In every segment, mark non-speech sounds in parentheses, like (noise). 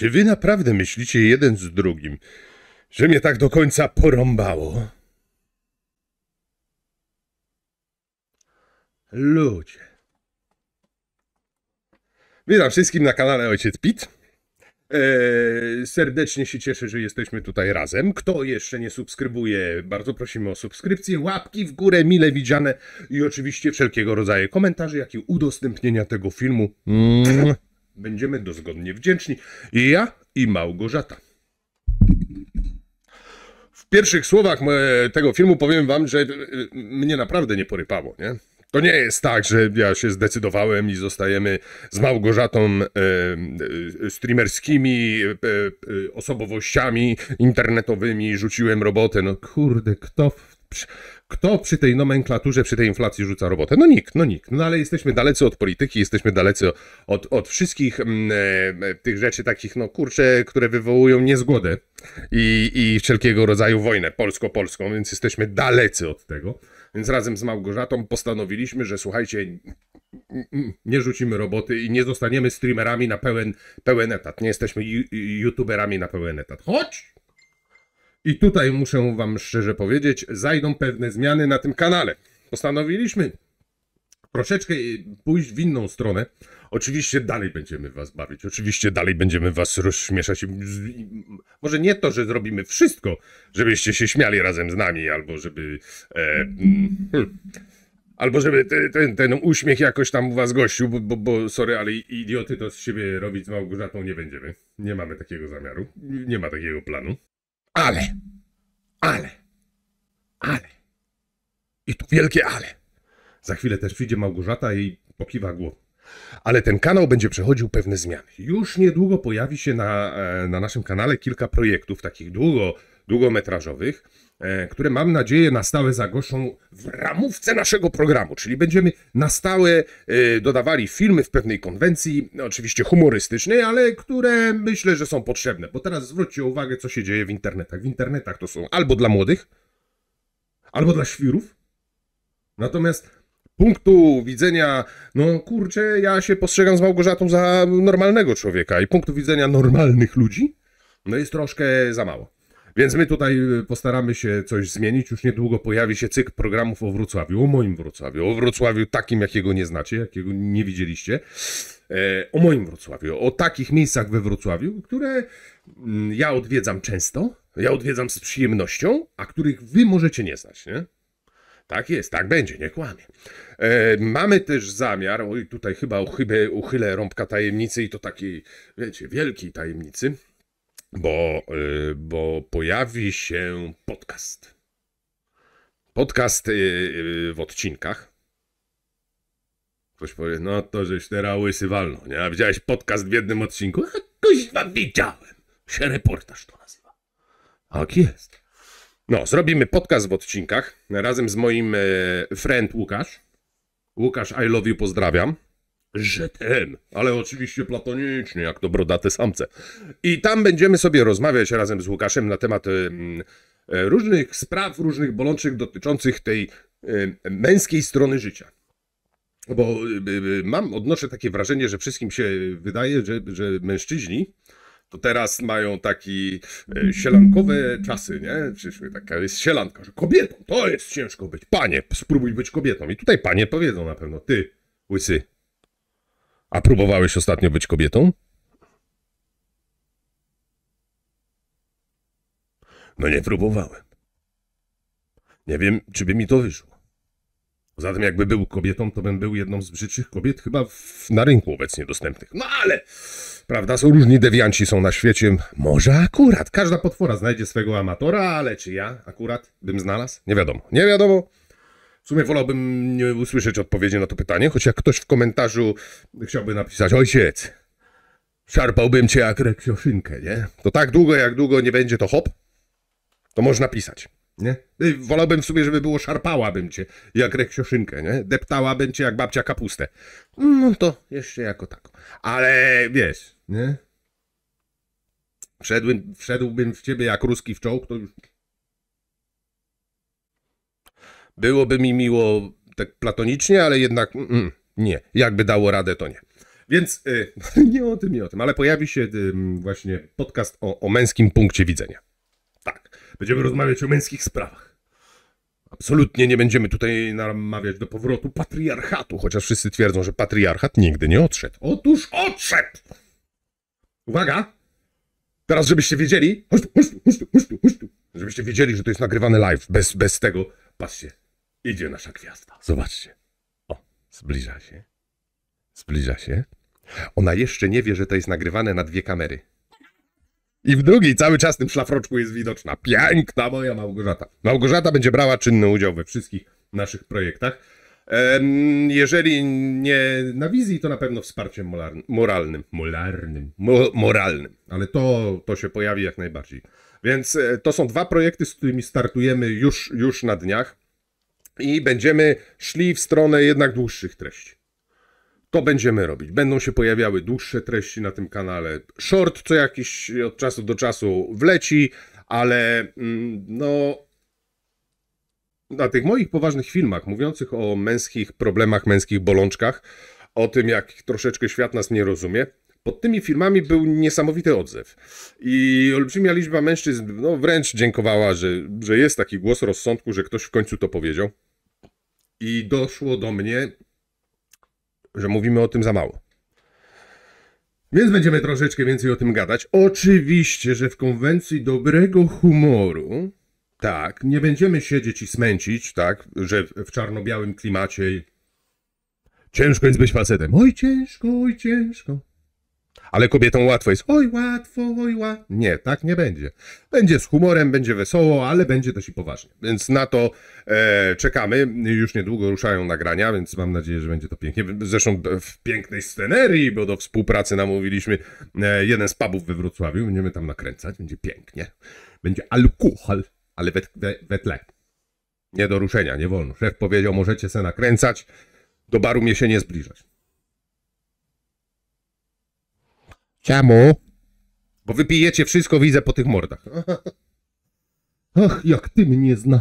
Czy wy naprawdę myślicie jeden z drugim, że mnie tak do końca porąbało? Ludzie. Witam wszystkim na kanale Ojciec Pit. Eee, serdecznie się cieszę, że jesteśmy tutaj razem. Kto jeszcze nie subskrybuje, bardzo prosimy o subskrypcję, łapki w górę, mile widziane i oczywiście wszelkiego rodzaju komentarzy, jak i udostępnienia tego filmu. Mm. Będziemy dozgodnie wdzięczni i ja i Małgorzata. W pierwszych słowach tego filmu powiem wam, że e, mnie naprawdę nie porypało, nie? To nie jest tak, że ja się zdecydowałem i zostajemy z Małgorzatą e, e streamerskimi e, osobowościami internetowymi, rzuciłem robotę. No kurde, kto kto przy tej nomenklaturze, przy tej inflacji rzuca robotę? No nikt, no nikt. No ale jesteśmy dalecy od polityki, jesteśmy dalecy od, od wszystkich mm, e, e, tych rzeczy takich, no kurcze, które wywołują niezgodę i, i wszelkiego rodzaju wojnę polsko-polską, więc jesteśmy dalecy od tego. Więc razem z Małgorzatą postanowiliśmy, że słuchajcie, nie rzucimy roboty i nie zostaniemy streamerami na pełen, pełen etat. Nie jesteśmy youtuberami na pełen etat. Chodź! I tutaj muszę Wam szczerze powiedzieć, zajdą pewne zmiany na tym kanale. Postanowiliśmy troszeczkę pójść w inną stronę. Oczywiście dalej będziemy was bawić, oczywiście dalej będziemy was rozśmieszać. Może nie to, że zrobimy wszystko, żebyście się śmiali razem z nami, albo żeby. E, mm, hmm, albo żeby ten, ten, ten, uśmiech jakoś tam u was gościł, bo, bo, bo sorry, ale idioty to z siebie robić z Małgorzatą nie będziemy. Nie mamy takiego zamiaru, nie ma takiego planu ale, ale, ale. I tu wielkie ale. Za chwilę też przyjdzie Małgorzata i pokiwa głową. Ale ten kanał będzie przechodził pewne zmiany. Już niedługo pojawi się na, e, na naszym kanale kilka projektów takich długo długometrażowych, e, które mam nadzieję na stałe zagoszą w ramówce naszego programu, czyli będziemy na stałe e, dodawali filmy w pewnej konwencji, oczywiście humorystycznej, ale które myślę, że są potrzebne, bo teraz zwróćcie uwagę, co się dzieje w internetach. W internetach to są albo dla młodych, albo dla świrów, natomiast punktu widzenia, no kurczę, ja się postrzegam z Małgorzatą za normalnego człowieka i punktu widzenia normalnych ludzi, no jest troszkę za mało. Więc my tutaj y, postaramy się coś zmienić. Już niedługo pojawi się cykl programów o Wrocławiu, o moim Wrocławiu, o Wrocławiu takim, jakiego nie znacie, jakiego nie widzieliście, e, o moim Wrocławiu, o takich miejscach we Wrocławiu, które mm, ja odwiedzam często, ja odwiedzam z przyjemnością, a których wy możecie nie znać, nie? Tak jest, tak będzie, nie kłamie. E, mamy też zamiar, oj, tutaj chyba uchybę, uchylę rąbka tajemnicy i to takiej, wiecie, wielkiej tajemnicy, bo, y, bo pojawi się podcast. Podcast y, y, w odcinkach. Ktoś powie, no to żeś teraz łysy walno, nie? A widziałeś podcast w jednym odcinku? wam widziałem. Się reportaż to nazywa. Tak jest. No, zrobimy podcast w odcinkach razem z moim friend Łukasz. Łukasz, I love you, pozdrawiam że ten, ale oczywiście platonicznie, jak to brodate samce. I tam będziemy sobie rozmawiać razem z Łukaszem na temat e, różnych spraw, różnych bolączek dotyczących tej y, męskiej strony życia. Bo y, mam, odnoszę takie wrażenie, że wszystkim się wydaje, że, że mężczyźni to teraz mają taki y, sielankowe czasy, nie? Przecież taka jest sielanka, że kobietą to jest ciężko być. Panie, spróbuj być kobietą. I tutaj panie powiedzą na pewno, ty, łysy, a próbowałeś ostatnio być kobietą? No nie próbowałem. Nie wiem, czy by mi to wyszło. Zatem jakby był kobietą, to bym był jedną z brzydszych kobiet chyba w, na rynku obecnie dostępnych. No ale, prawda, są różni dewianci, są na świecie. Może akurat, każda potwora znajdzie swego amatora, ale czy ja akurat bym znalazł? Nie wiadomo, nie wiadomo sumie wolałbym nie usłyszeć odpowiedzi na to pytanie, choć jak ktoś w komentarzu chciałby napisać ojciec, szarpałbym cię jak reksioszynkę, nie? To tak długo, jak długo nie będzie to hop, to można pisać, nie? No wolałbym w sumie, żeby było szarpałabym cię jak reksioszynkę, nie? Deptałabym cię jak babcia kapustę. No to jeszcze jako tak. Ale wiesz, nie? Wszedłbym, wszedłbym w ciebie jak ruski w czołg, to już Byłoby mi miło tak platonicznie, ale jednak mm, nie. Jakby dało radę, to nie. Więc y, (laughs) nie o tym, nie o tym, ale pojawi się y, właśnie podcast o, o męskim punkcie widzenia. Tak, będziemy rozmawiać o męskich sprawach. Absolutnie nie będziemy tutaj namawiać do powrotu patriarchatu, chociaż wszyscy twierdzą, że patriarchat nigdy nie odszedł. Otóż odszedł! Uwaga! Teraz, żebyście wiedzieli, chodź tu, chodź tu, chodź tu, chodź tu, żebyście wiedzieli, że to jest nagrywane live, bez, bez tego, patrzcie, Idzie nasza gwiazda. Zobaczcie. O, zbliża się. Zbliża się. Ona jeszcze nie wie, że to jest nagrywane na dwie kamery. I w drugiej cały czas w tym szlafroczku jest widoczna. Piękna moja Małgorzata. Małgorzata będzie brała czynny udział we wszystkich naszych projektach. Jeżeli nie na wizji, to na pewno wsparciem moralnym. Molarnym. moralnym. Ale to, to się pojawi jak najbardziej. Więc e, to są dwa projekty, z którymi startujemy już, już na dniach i będziemy szli w stronę jednak dłuższych treści. To będziemy robić. Będą się pojawiały dłuższe treści na tym kanale. Short co jakiś od czasu do czasu wleci, ale mm, no. Na tych moich poważnych filmach mówiących o męskich problemach, męskich bolączkach, o tym, jak troszeczkę świat nas nie rozumie, pod tymi filmami był niesamowity odzew. I olbrzymia liczba mężczyzn no, wręcz dziękowała, że, że jest taki głos rozsądku, że ktoś w końcu to powiedział i doszło do mnie, że mówimy o tym za mało. Więc będziemy troszeczkę więcej o tym gadać. Oczywiście, że w konwencji dobrego humoru, tak, nie będziemy siedzieć i smęcić, tak, że w czarno-białym klimacie ciężko jest być facetem. Oj, ciężko, oj, ciężko. Ale kobietom łatwo jest, oj łatwo, oj łatwo. Nie, tak nie będzie. Będzie z humorem, będzie wesoło, ale będzie też i poważnie. Więc na to e, czekamy. Już niedługo ruszają nagrania, więc mam nadzieję, że będzie to pięknie. Zresztą w pięknej scenerii, bo do współpracy namówiliśmy e, jeden z pubów we Wrocławiu. Będziemy tam nakręcać, będzie pięknie. Będzie alkohol, ale we, we, we tle. Nie do ruszenia, nie wolno. Szef powiedział, możecie se nakręcać, do baru mnie się nie zbliżać. Czemu? Bo wypijecie wszystko, widzę po tych mordach. (laughs) Ach, jak ty mnie znasz.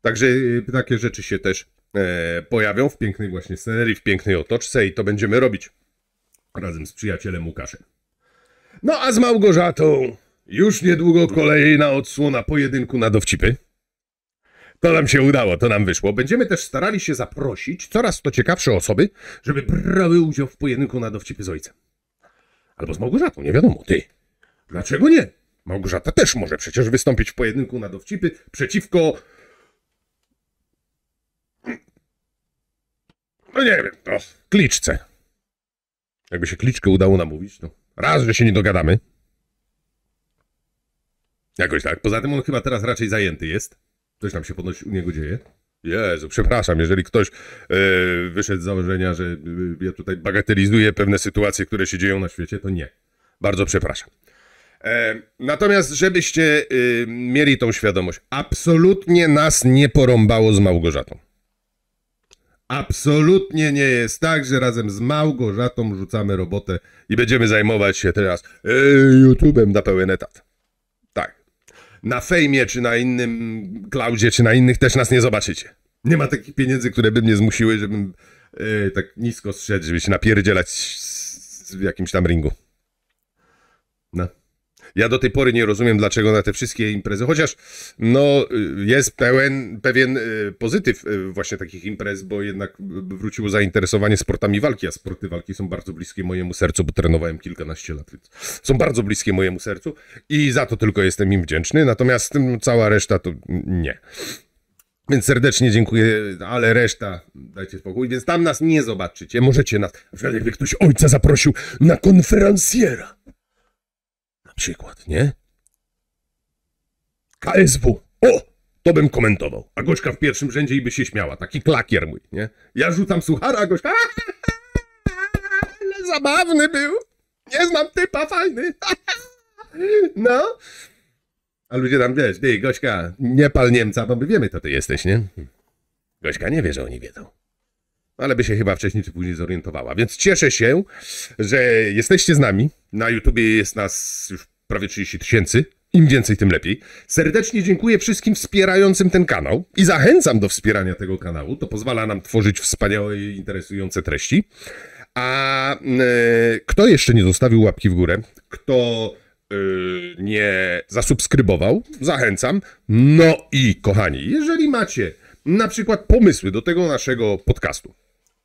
Także y, takie rzeczy się też e, pojawią w pięknej właśnie scenerii, w pięknej otoczce i to będziemy robić razem z przyjacielem Łukaszem. No a z Małgorzatą już niedługo kolejna odsłona pojedynku na dowcipy. To nam się udało, to nam wyszło. Będziemy też starali się zaprosić coraz to ciekawsze osoby, żeby brały udział w pojedynku na dowcipy z ojcem. Albo z Małgorzatą, nie wiadomo, ty. Dlaczego nie? Małgorzata też może przecież wystąpić w pojedynku na dowcipy przeciwko... No nie wiem, to no, kliczce. Jakby się kliczkę udało namówić, to raz, że się nie dogadamy. Jakoś tak. Poza tym on chyba teraz raczej zajęty jest. Coś nam się podnosi u niego dzieje. Jezu, przepraszam, jeżeli ktoś yy, wyszedł z założenia, że yy, ja tutaj bagatelizuję pewne sytuacje, które się dzieją na świecie, to nie. Bardzo przepraszam. E, natomiast, żebyście yy, mieli tą świadomość, absolutnie nas nie porąbało z Małgorzatą. Absolutnie nie jest tak, że razem z Małgorzatą rzucamy robotę i będziemy zajmować się teraz yy, YouTube'em na pełen etat na fejmie, czy na innym cloudzie, czy na innych też nas nie zobaczycie. Nie ma takich pieniędzy, które by mnie zmusiły, żebym yy, tak nisko zszedł, żeby się napierdzielać w jakimś tam ringu. No. Ja do tej pory nie rozumiem, dlaczego na te wszystkie imprezy, chociaż no, y, jest pełen, pewien y, pozytyw y, właśnie takich imprez, bo jednak wróciło zainteresowanie sportami walki, a sporty walki są bardzo bliskie mojemu sercu, bo trenowałem kilkanaście lat, więc są bardzo bliskie mojemu sercu i za to tylko jestem im wdzięczny, natomiast no, cała reszta to nie. Więc serdecznie dziękuję, ale reszta dajcie spokój, więc tam nas nie zobaczycie. Możecie nas, na przykład jakby ktoś ojca zaprosił na konferencjera przykład, nie? KSW. O! To bym komentował. A Gośka w pierwszym rzędzie i by się śmiała. Taki klakier mój, nie? Ja rzucam suchara, a Gośka... Ale zabawny był. Nie znam typa, fajny. (laughs) No. A ludzie tam, wiesz, ty, Gośka, nie pal Niemca, bo my wiemy, kto ty jesteś, nie? Gośka nie wie, że oni wiedzą ale by się chyba wcześniej czy później zorientowała. Więc cieszę się, że jesteście z nami. Na YouTubie jest nas już prawie 30 tysięcy. Im więcej, tym lepiej. Serdecznie dziękuję wszystkim wspierającym ten kanał i zachęcam do wspierania tego kanału. To pozwala nam tworzyć wspaniałe i interesujące treści. A mm, e, kto jeszcze nie zostawił łapki w górę, kto yy, nie zasubskrybował, zachęcam. No i kochani, jeżeli macie na przykład pomysły do tego naszego podcastu,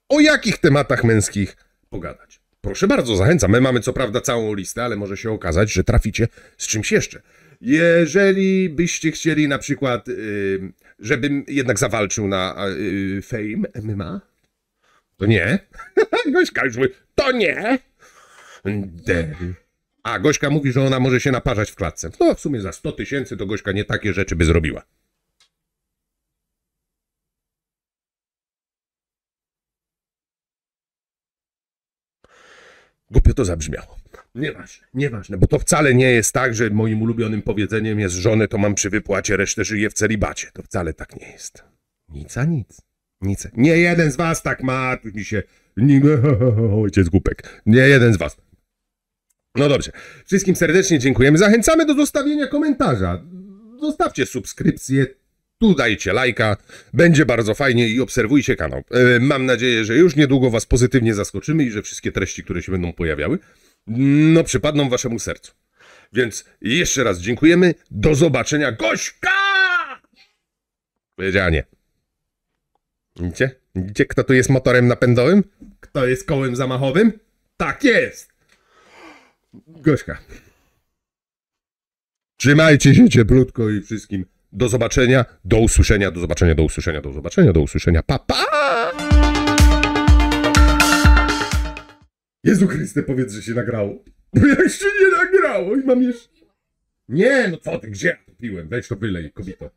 o jakich tematach męskich pogadać. Proszę bardzo, zachęcam. My mamy co prawda całą listę, ale może się okazać, że traficie z czymś jeszcze. Jeżeli byście chcieli na przykład, y, żebym jednak zawalczył na y, fame MMA, to nie. (laughs) Gośka już mówi, to nie. A Gośka mówi, że ona może się naparzać w klatce. No w sumie za 100 tysięcy to Gośka nie takie rzeczy by zrobiła. Głupio to zabrzmiało. Nieważne, nieważne, no bo to wcale nie jest tak, że moim ulubionym powiedzeniem jest żonę to mam przy wypłacie, resztę żyję w celibacie. To wcale tak nie jest. Nic a nic. Nic. Nie jeden z was tak ma, tu mi się... Nie, (laughs) ojciec głupek. Nie jeden z was. No dobrze. Wszystkim serdecznie dziękujemy. Zachęcamy do zostawienia komentarza. Zostawcie subskrypcję, tu dajcie lajka, będzie bardzo fajnie i obserwujcie kanał. E, mam nadzieję, że już niedługo Was pozytywnie zaskoczymy i że wszystkie treści, które się będą pojawiały, no przypadną Waszemu sercu. Więc jeszcze raz dziękujemy, do zobaczenia, Gośka! Powiedziała nie. Widzicie? Widzicie, kto tu jest motorem napędowym? Kto jest kołem zamachowym? Tak jest! Gośka. Trzymajcie się cieplutko i wszystkim do zobaczenia, do usłyszenia, do zobaczenia, do usłyszenia, do zobaczenia, do usłyszenia. Pa, pa! Jezu Chryste, powiedz, że się nagrało. Bo no ja się nie nagrało i mam jeszcze... Nie, no co ty, gdzie ja to piłem? Weź to wylej, kobito.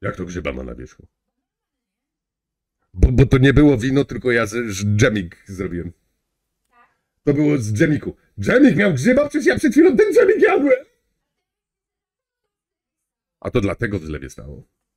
Jak to grzyba ma na wierzchu? Bo, bo to nie było wino, tylko ja z, z dżemik zrobiłem. To było z dżemiku. Dżemik miał grzyba, przecież ja przed chwilą ten dżemik jadłem. A to dlatego w zlewie stało.